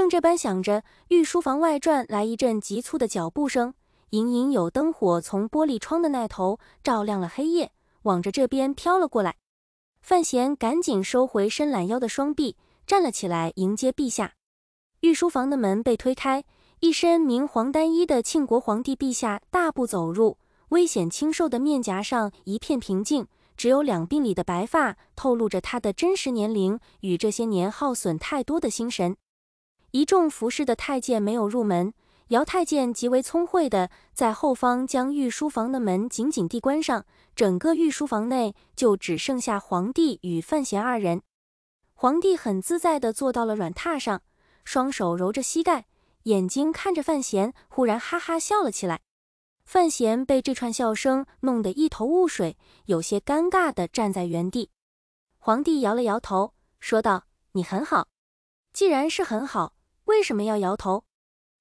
正这般想着，御书房外传来一阵急促的脚步声，隐隐有灯火从玻璃窗的那头照亮了黑夜，往着这边飘了过来。范闲赶紧收回伸懒腰的双臂，站了起来迎接陛下。御书房的门被推开，一身明黄单衣的庆国皇帝陛下大步走入，危险清瘦的面颊上一片平静，只有两鬓里的白发透露着他的真实年龄与这些年耗损太多的心神。一众服侍的太监没有入门，姚太监极为聪慧的在后方将御书房的门紧紧地关上，整个御书房内就只剩下皇帝与范闲二人。皇帝很自在地坐到了软榻上，双手揉着膝盖，眼睛看着范闲，忽然哈哈笑了起来。范闲被这串笑声弄得一头雾水，有些尴尬地站在原地。皇帝摇了摇头，说道：“你很好，既然是很好。”为什么要摇头？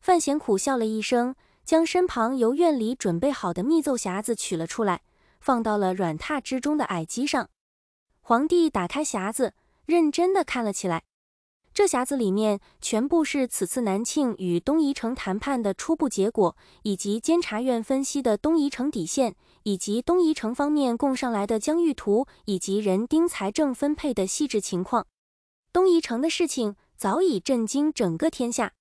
范闲苦笑了一声，将身旁由院里准备好的密奏匣子取了出来，放到了软榻之中的矮几上。皇帝打开匣子，认真的看了起来。这匣子里面全部是此次南庆与东夷城谈判的初步结果，以及监察院分析的东夷城底线，以及东夷城方面供上来的疆域图，以及人丁财政分配的细致情况。东夷城的事情。早已震惊整个天下。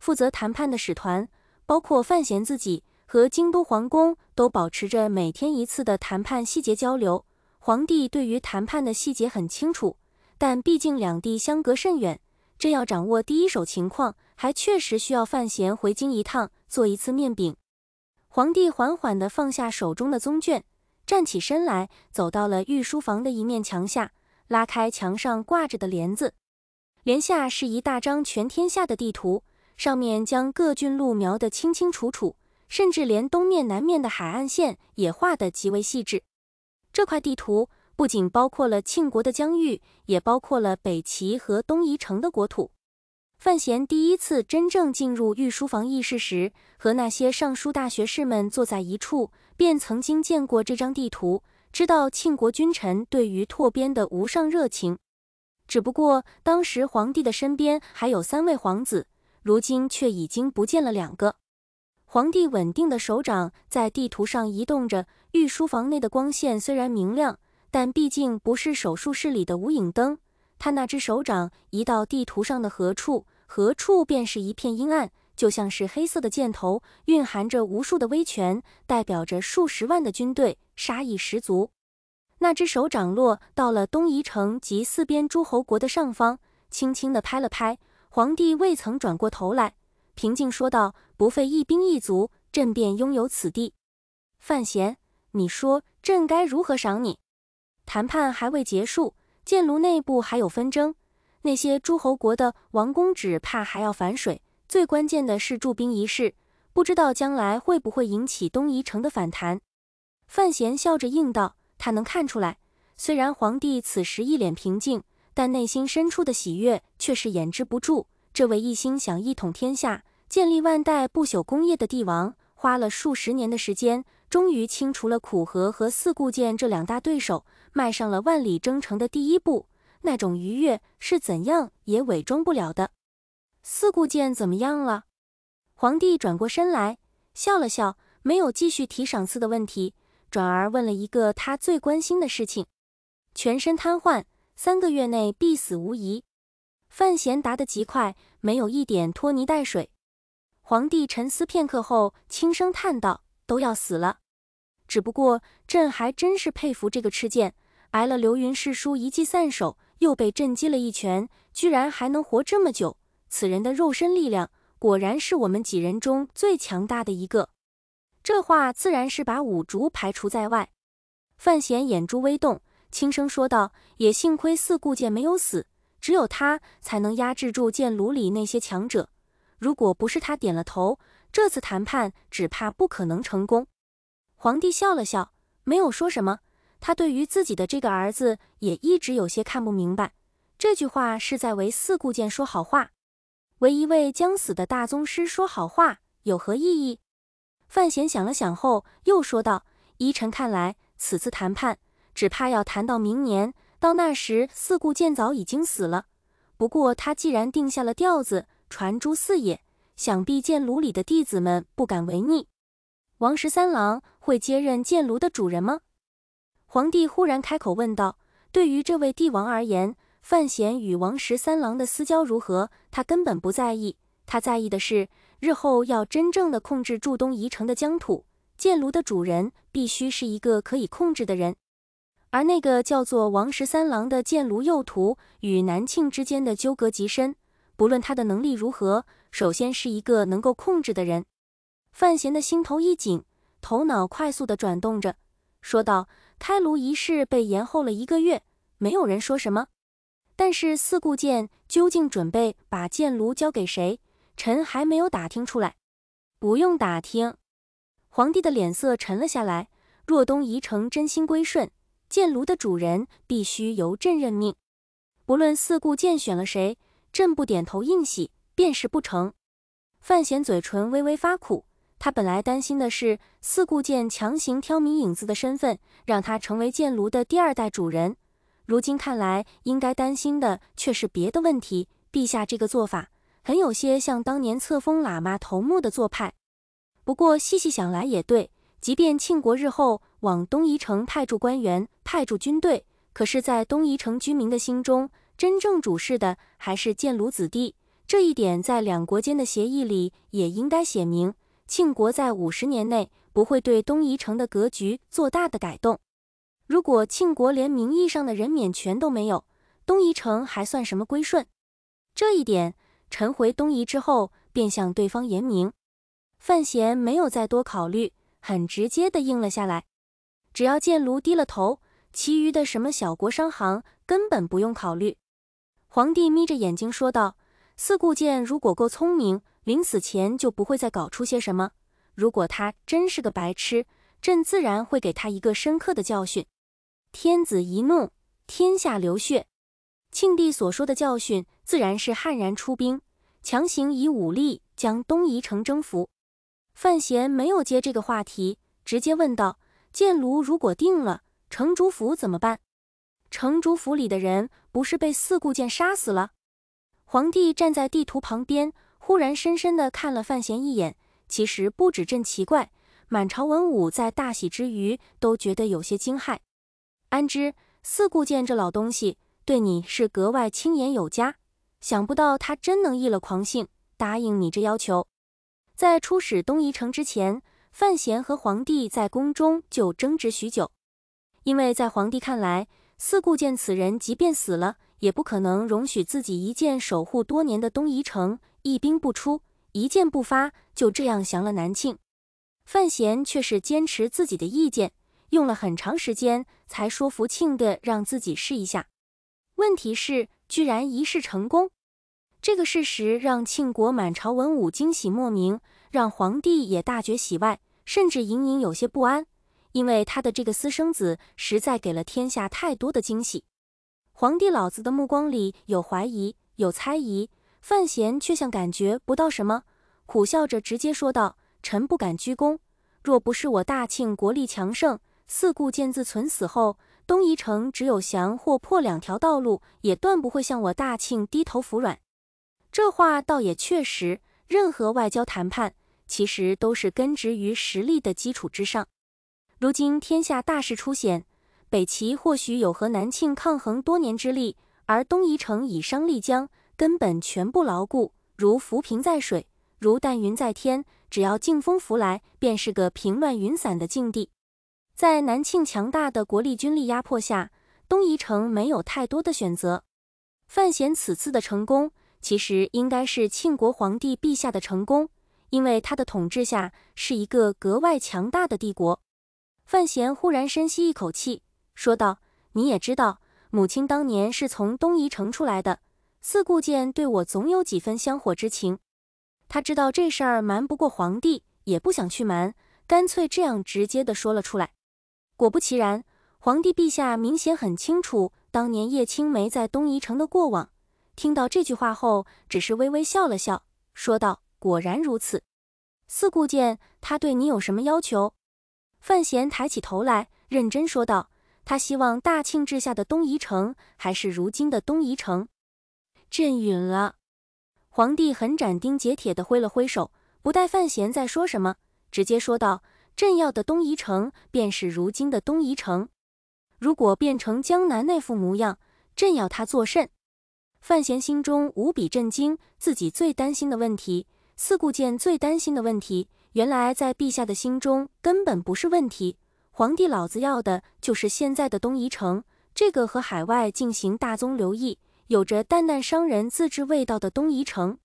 负责谈判的使团，包括范闲自己和京都皇宫，都保持着每天一次的谈判细节交流。皇帝对于谈判的细节很清楚，但毕竟两地相隔甚远，这要掌握第一手情况，还确实需要范闲回京一趟，做一次面饼。皇帝缓缓地放下手中的宗卷，站起身来，走到了御书房的一面墙下，拉开墙上挂着的帘子。连下是一大张全天下的地图，上面将各郡路描得清清楚楚，甚至连东面、南面的海岸线也画得极为细致。这块地图不仅包括了庆国的疆域，也包括了北齐和东夷城的国土。范闲第一次真正进入御书房议事时，和那些尚书大学士们坐在一处，便曾经见过这张地图，知道庆国君臣对于拓边的无上热情。只不过当时皇帝的身边还有三位皇子，如今却已经不见了两个。皇帝稳定的手掌在地图上移动着，御书房内的光线虽然明亮，但毕竟不是手术室里的无影灯。他那只手掌移到地图上的何处，何处便是一片阴暗，就像是黑色的箭头，蕴含着无数的威权，代表着数十万的军队，杀意十足。那只手掌落到了东夷城及四边诸侯国的上方，轻轻地拍了拍。皇帝未曾转过头来，平静说道：“不费一兵一卒，朕便拥有此地。”范闲，你说朕该如何赏你？谈判还未结束，建炉内部还有纷争，那些诸侯国的王公只怕还要反水。最关键的是驻兵一事，不知道将来会不会引起东夷城的反弹。范闲笑着应道。他能看出来，虽然皇帝此时一脸平静，但内心深处的喜悦却是掩饰不住。这位一心想一统天下、建立万代不朽功业的帝王，花了数十年的时间，终于清除了苦河和四顾剑这两大对手，迈上了万里征程的第一步。那种愉悦是怎样也伪装不了的。四顾剑怎么样了？皇帝转过身来，笑了笑，没有继续提赏赐的问题。转而问了一个他最关心的事情：全身瘫痪，三个月内必死无疑。范闲答得极快，没有一点拖泥带水。皇帝沉思片刻后，轻声叹道：“都要死了，只不过朕还真是佩服这个赤剑，挨了流云师叔一记散手，又被震击了一拳，居然还能活这么久。此人的肉身力量，果然是我们几人中最强大的一个。”这话自然是把五竹排除在外。范闲眼珠微动，轻声说道：“也幸亏四顾剑没有死，只有他才能压制住剑炉里那些强者。如果不是他点了头，这次谈判只怕不可能成功。”皇帝笑了笑，没有说什么。他对于自己的这个儿子也一直有些看不明白。这句话是在为四顾剑说好话，为一位将死的大宗师说好话，有何意义？范闲想了想后，又说道：“依臣看来，此次谈判只怕要谈到明年。到那时，四顾剑早已经死了。不过，他既然定下了调子，传诸四野，想必剑炉里的弟子们不敢违逆。王十三郎会接任剑炉的主人吗？”皇帝忽然开口问道。对于这位帝王而言，范闲与王十三郎的私交如何，他根本不在意。他在意的是。日后要真正的控制驻东夷城的疆土，箭炉的主人必须是一个可以控制的人。而那个叫做王十三郎的箭炉幼徒与南庆之间的纠葛极深，不论他的能力如何，首先是一个能够控制的人。范闲的心头一紧，头脑快速的转动着，说道：“开炉仪式被延后了一个月，没有人说什么。但是四顾剑究竟准备把剑炉交给谁？”臣还没有打听出来，不用打听。皇帝的脸色沉了下来。若东夷城真心归顺，剑炉的主人必须由朕任命。不论四顾剑选了谁，朕不点头应喜，便是不成。范闲嘴唇微微发苦。他本来担心的是四顾剑强行挑明影子的身份，让他成为剑炉的第二代主人。如今看来，应该担心的却是别的问题。陛下这个做法。很有些像当年册封喇嘛头目的做派，不过细细想来也对。即便庆国日后往东夷城派驻官员、派驻军队，可是，在东夷城居民的心中，真正主事的还是建鲁子弟。这一点在两国间的协议里也应该写明：庆国在五十年内不会对东夷城的格局做大的改动。如果庆国连名义上的人免权都没有，东夷城还算什么归顺？这一点。陈回东夷之后，便向对方言明。范闲没有再多考虑，很直接的应了下来。只要建卢低了头，其余的什么小国商行根本不用考虑。皇帝眯着眼睛说道：“四顾剑如果够聪明，临死前就不会再搞出些什么。如果他真是个白痴，朕自然会给他一个深刻的教训。天子一怒，天下流血。”庆帝所说的教训，自然是悍然出兵，强行以武力将东夷城征服。范闲没有接这个话题，直接问道：“剑庐如果定了，城主府怎么办？城主府里的人不是被四顾剑杀死了？”皇帝站在地图旁边，忽然深深地看了范闲一眼。其实不止朕奇怪，满朝文武在大喜之余，都觉得有些惊骇。安知四顾剑这老东西？对你是格外青眼有加，想不到他真能抑了狂性，答应你这要求。在出使东夷城之前，范闲和皇帝在宫中就争执许久，因为在皇帝看来，四顾见此人即便死了，也不可能容许自己一剑守护多年的东夷城一兵不出、一剑不发，就这样降了南庆。范闲却是坚持自己的意见，用了很长时间才说服庆帝让自己试一下。问题是，居然一试成功，这个事实让庆国满朝文武惊喜莫名，让皇帝也大觉喜外，甚至隐隐有些不安，因为他的这个私生子实在给了天下太多的惊喜。皇帝老子的目光里有怀疑，有猜疑，范闲却像感觉不到什么，苦笑着直接说道：“臣不敢居功，若不是我大庆国力强盛，四顾见自存死后。”东夷城只有降或破两条道路，也断不会向我大庆低头服软。这话倒也确实。任何外交谈判，其实都是根植于实力的基础之上。如今天下大势初显，北齐或许有和南庆抗衡多年之力，而东夷城以商立江，根本全不牢固，如浮萍在水，如淡云在天，只要劲风拂来，便是个平乱云散的境地。在南庆强大的国力军力压迫下，东夷城没有太多的选择。范闲此次的成功，其实应该是庆国皇帝陛下的成功，因为他的统治下是一个格外强大的帝国。范闲忽然深吸一口气，说道：“你也知道，母亲当年是从东夷城出来的，四顾剑对我总有几分香火之情。他知道这事儿瞒不过皇帝，也不想去瞒，干脆这样直接的说了出来。”果不其然，皇帝陛下明显很清楚当年叶青梅在东夷城的过往。听到这句话后，只是微微笑了笑，说道：“果然如此。”四顾剑，他对你有什么要求？”范闲抬起头来，认真说道：“他希望大庆治下的东夷城还是如今的东夷城。”朕允了。皇帝很斩钉截铁地挥了挥手，不待范闲再说什么，直接说道。朕要的东夷城，便是如今的东夷城。如果变成江南那副模样，朕要它作甚？范闲心中无比震惊，自己最担心的问题，四顾剑最担心的问题，原来在陛下的心中根本不是问题。皇帝老子要的就是现在的东夷城，这个和海外进行大宗流意，有着淡淡商人自治味道的东夷城。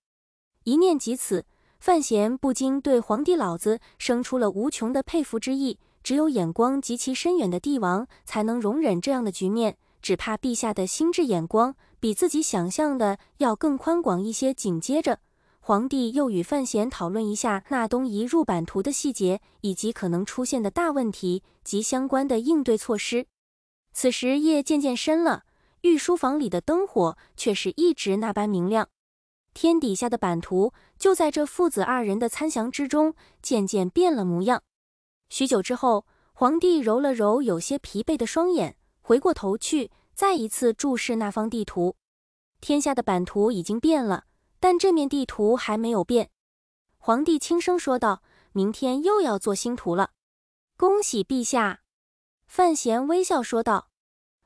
一念及此。范闲不禁对皇帝老子生出了无穷的佩服之意。只有眼光极其深远的帝王，才能容忍这样的局面。只怕陛下的心智眼光，比自己想象的要更宽广一些。紧接着，皇帝又与范闲讨论一下那东夷入版图的细节，以及可能出现的大问题及相关的应对措施。此时夜渐渐深了，御书房里的灯火却是一直那般明亮。天底下的版图。就在这父子二人的参详之中，渐渐变了模样。许久之后，皇帝揉了揉有些疲惫的双眼，回过头去，再一次注视那方地图。天下的版图已经变了，但这面地图还没有变。皇帝轻声说道：“明天又要做新图了。”“恭喜陛下。”范闲微笑说道。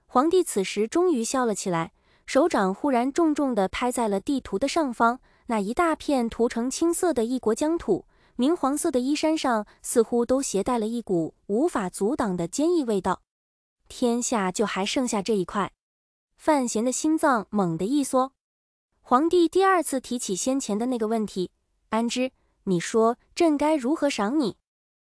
皇帝此时终于笑了起来，手掌忽然重重地拍在了地图的上方。那一大片涂成青色的异国疆土，明黄色的衣衫上似乎都携带了一股无法阻挡的坚毅味道。天下就还剩下这一块，范闲的心脏猛地一缩。皇帝第二次提起先前的那个问题，安之，你说朕该如何赏你？